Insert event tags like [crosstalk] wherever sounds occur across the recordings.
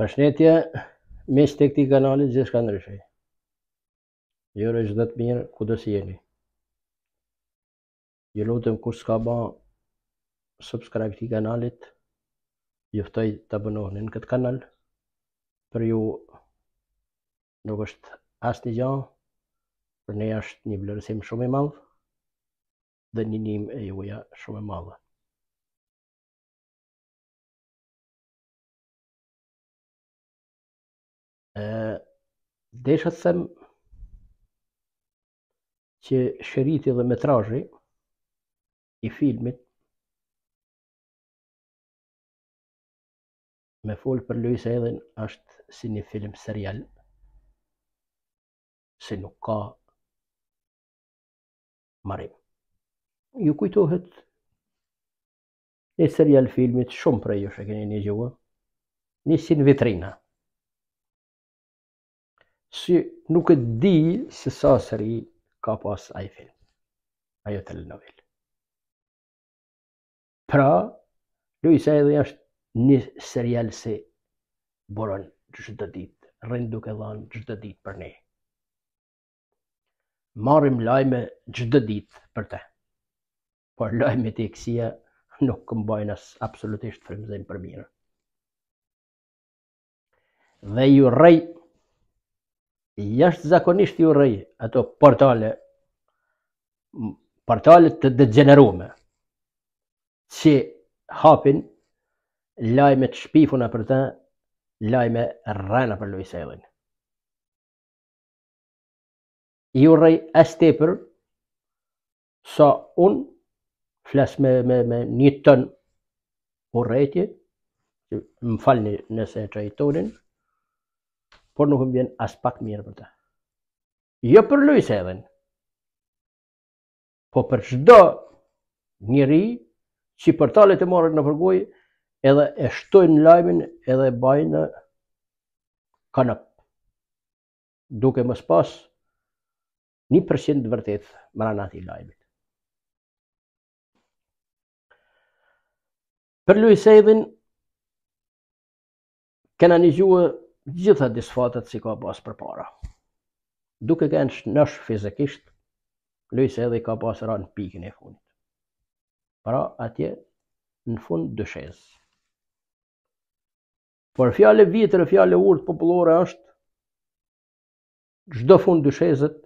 Përshëndetje, miq të këti kanali gjithë shka ndryshe. Ju jo urej dhe të mirë kudo si jeni. Ju lutem kush s'ka bë subscribe këtij kanalit, ju ftoj të abonohen në këtë kanal. Për ju nuk është asnjë gja, për ne është një vlerësim shumë i madh dhe një nim e juja shumë e madhe. desha të them që shëriti dhe metrajë i filmit me fol për Luis Edhen është si një film serial se nuk ka marim. Ju kujtohet një serial filmit shumë prej jush e keni një gjua një sin vitrina si nuk e di se sa sëri ka pas ai film, ajo të lë novel. Pra, Luis Edhe është një serial se boron gjithë të ditë, rrën duke dhanë gjithë të ditë për ne. Marim lajme gjithë të ditë për te, por lajme të eksia nuk këmbajnë as absolutisht frimzim për mirë. Dhe ju rrej jashtë zakonisht ju rëj ato portale portale të degenerume që hapin lajme të shpifuna për të lajme rrena për Luis Elin ju rëj e stepër sa unë flas me një tën u rëjtje më falni nëse e trajtonin por nuk më vjen as pak mirë për ta. Jo për Luis Heaven, po për çdo njeri që për tale të morët në përgoj, edhe e shtojnë lajmin edhe e bajnë kanap. Duke më spas, 1% vërtet më ranat i lajmin. Për Luis Heaven, kena një gjuë gjitha disfatët si ka pas për para. Duke kënë nësh fizikisht, Lujse edhe ka pas ra në pikin e fundit. Pra atje në fund dëshez. Por fjale vitër, fjale urt populore është, gjdo fund dëshezet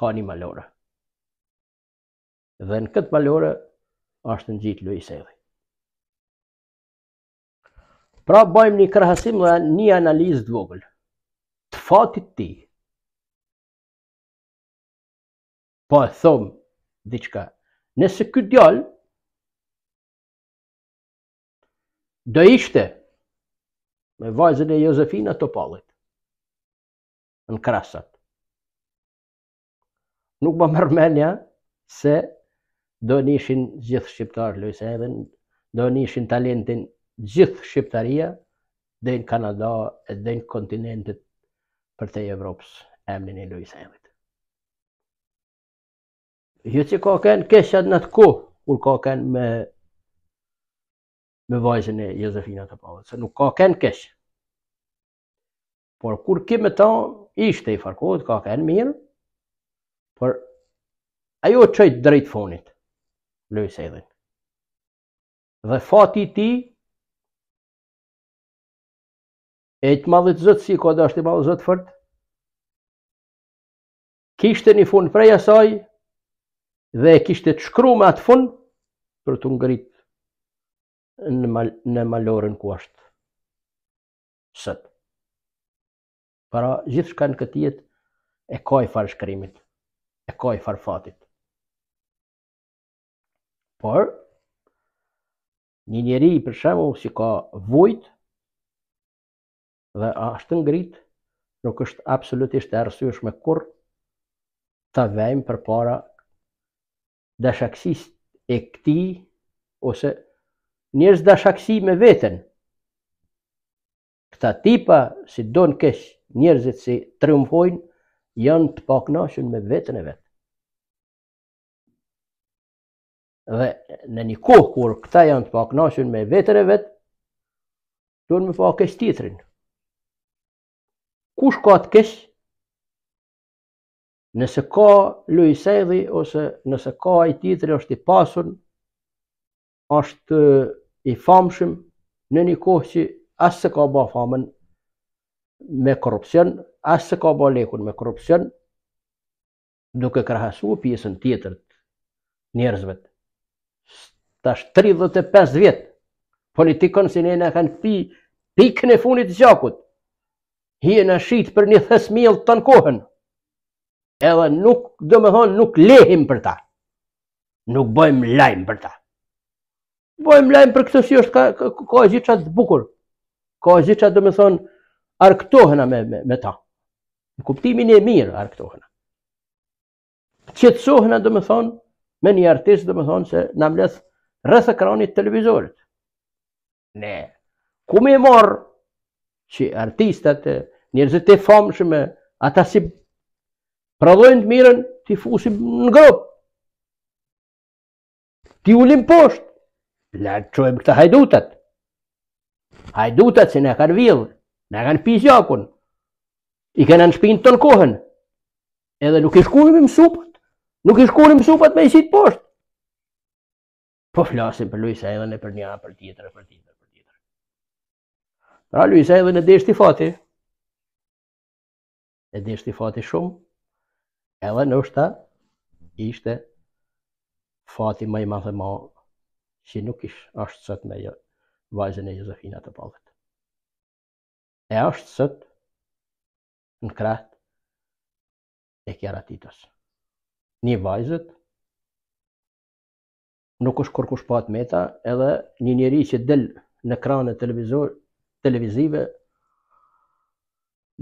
ka një malore. Dhe në këtë malore është në gjitë Lujse edhe. Pra bëjmë një kërhasim dhe një analizë të vogël. Të fatit ti. Po e thomë, diqka, nëse këtë djallë, do ishte, me vajzën e Jozefina të në krasat. Nuk më mërmenja se do nishin gjithë shqiptarë lojse edhe do nishin talentin gjithë Shqiptaria dhe në Kanada dhe në kontinentet për të Evropës e mini Luisa e mëtë. Ju që ka kënë, kështë atë në të ku, kur ka kënë me me vajzën e Jezefina të pavët, se nuk ka kënë kështë. Por kur kime ta, ishte i farkohet, ka kënë mirë, por ajo qëjtë drejtë fonit, lëjë sejdhin. Dhe fati ti, E të madhët zëtë si, këtë është të madhët zëtë fërt. Kishtë një fund prej asaj, dhe kishtë të shkru me atë fund, për të ngrit në malorën ku ashtë. Sëtë. Para gjithë shkanë këtë jetë, e ka i farë shkrimit, e ka i farë fatit. Por, një njeri i përshemu, si ka vujtë, dhe ashtë ngrit, nuk është absolutisht e arsyeshme kur të vejmë për para dashaksis e këti, ose njërës dashaksi me vetën. Këta tipa, si do në kesh njërzit si triumfojnë, janë të paknashën me vetën e vetë. Dhe në një kohë kur këta janë të paknashën me vetën e vetë, do në me kesh titrinë kush ka të kesh, nëse ka lujsejdi, ose nëse ka i titri, është i pasur, është i famshim, në një kohë që asë ka ba famën me korupcion, asë ka ba lekun me korupcion, duke krahasu pjesën tjetër njerëzve. Tash 35 vjetë, politikën si ne në kanë pi, pikën e funit të gjakut hi e shqit për një thesmiel të në kohën, edhe nuk, do me thonë, nuk lehim për ta, nuk bojmë lajmë për ta. Bojmë lajmë për këtë si është ka e gjithë qatë të bukur, ka e gjithë qatë me thonë, arktohena me ta. Në kuptimin e mirë arktohena. Qetësohena do me thonë, me një artist do me thonë, se në mlesë rrës e kronit televizorit. Ne, ku me morë, që artistat e njerëzit e famshme, ata si pradojnë të mirën, ti fusim në grobë. Ti ulim poshtë. Lartë qojmë këta hajdutat. Hajdutat se ne kanë vidhë, ne kanë pizjakun. I kanë në shpinë të në kohën. Edhe nuk i shkunim i mësupët. Nuk i shkunim i mësupët me i sitë poshtë. Po flasim për Luisa edhe në për një, për tjetër, për tjetër, për tjetër. Pra Luisa edhe në deshti fati e deshti i fati shumë, edhe në është ta ishte fati më i madhe ma që nuk ish ashtë sët me jo, vajzën e Josefina të palët. E ashtë sët në kratë e kjera titës. Një vajzët nuk është kërkush pat po meta edhe një njeri që del në kranë televizor, televizive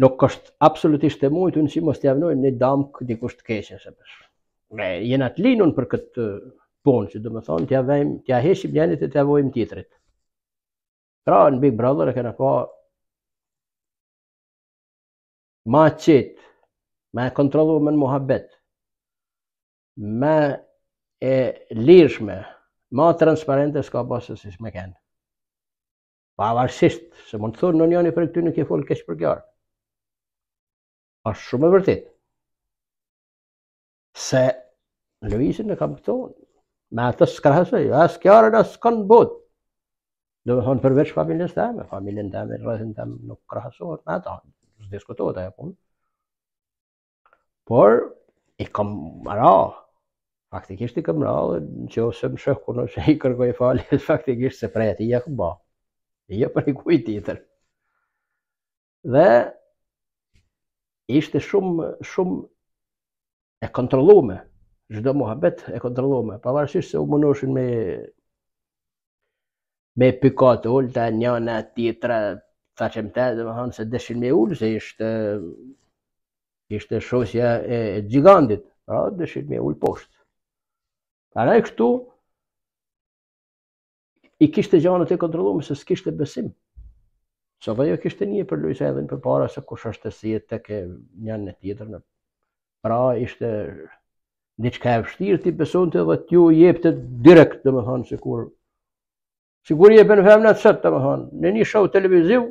nuk është absolutisht e mujtë në që mos të javnojnë një damë këtë një kushtë keqë, se përshë. Me jenë linun për këtë uh, punë, që du më thonë, të jaheshim njënit e të javojmë titrit. Pra, në Big Brother e këna pa ma qitë, ma e kontrolu me në muhabet, ma e lirshme, ma transparente s'ka bësë si shme kënë. Pa avarsisht, se mund të thurë në njëni për këtë në kje folë kësh për gjarë është shumë e vërtit. Se, në e kam këto, me atë të skrasë, asë kjarën asë kanë botë. Do me thonë përveç familjës të me, familjen të me, rrëzën të me, nuk krahësohet me ata, nuk diskutohet e punë. Por, i kam mëra, faktikisht i kam mëra, në që ose më shëhku në që i kërkoj faljet, [laughs] faktikisht se prej ati i e këmba, i e për i kujtitër. Dhe, ishte shumë shumë e kontrolluar Çdo mohabet e kontrollume, pavarësisht se u mundoshin me me pikat ulta njëna tjetra facem të dhe të thonë se deshin me ullë, se ishte ishte shosja e, gjigantit gjigandit, pra deshin me ullë poshtë. Para e këtu, i kishte gjanët e kontrolume, se s'kishte besim. Sa vajo kishte një për Luisa edhe në përpara se kush është të si të ke njën në tjetër në pra ishte një qka e vështirë ti beson të edhe t'ju jepte direkt të më thonë, kur si kur jep e në femna të sëtë të më thonë. në një show televiziv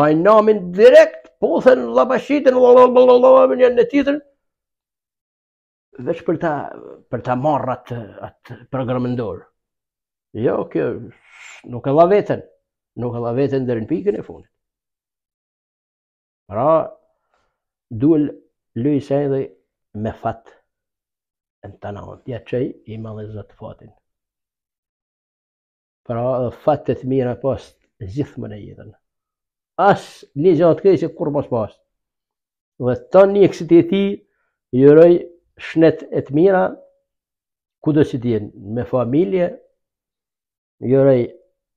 baj namin direkt po thë labashitën në njën në tjetër veç për ta marrat atë programendor jo kjo nuk e la vetën nuk edhe vetën e pikën e fundit. Pra, duel lëj edhe me fatë në të ja qëj i malë e zëtë fatin. Pra, fatë mira post, gjithë më në jetën. Asë një gjatë të kërë që kur mos pasë. Dhe të një kësit e ti, jëroj shnet e të mira, ku do të si me familje, jëroj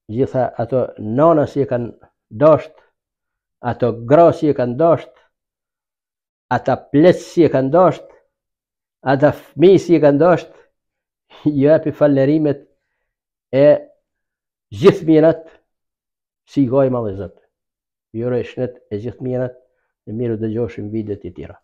gjitha ato nona si e kanë dosht, ato gro si e kanë dosht, ata plec si e kanë dosht, ata fmi si e kanë dosht, [laughs] ju e për falerimet e gjithë mirat si gojë malë e zëtë. Jure e shnet e gjithë mirat, në miru dhe gjoshim në i tira.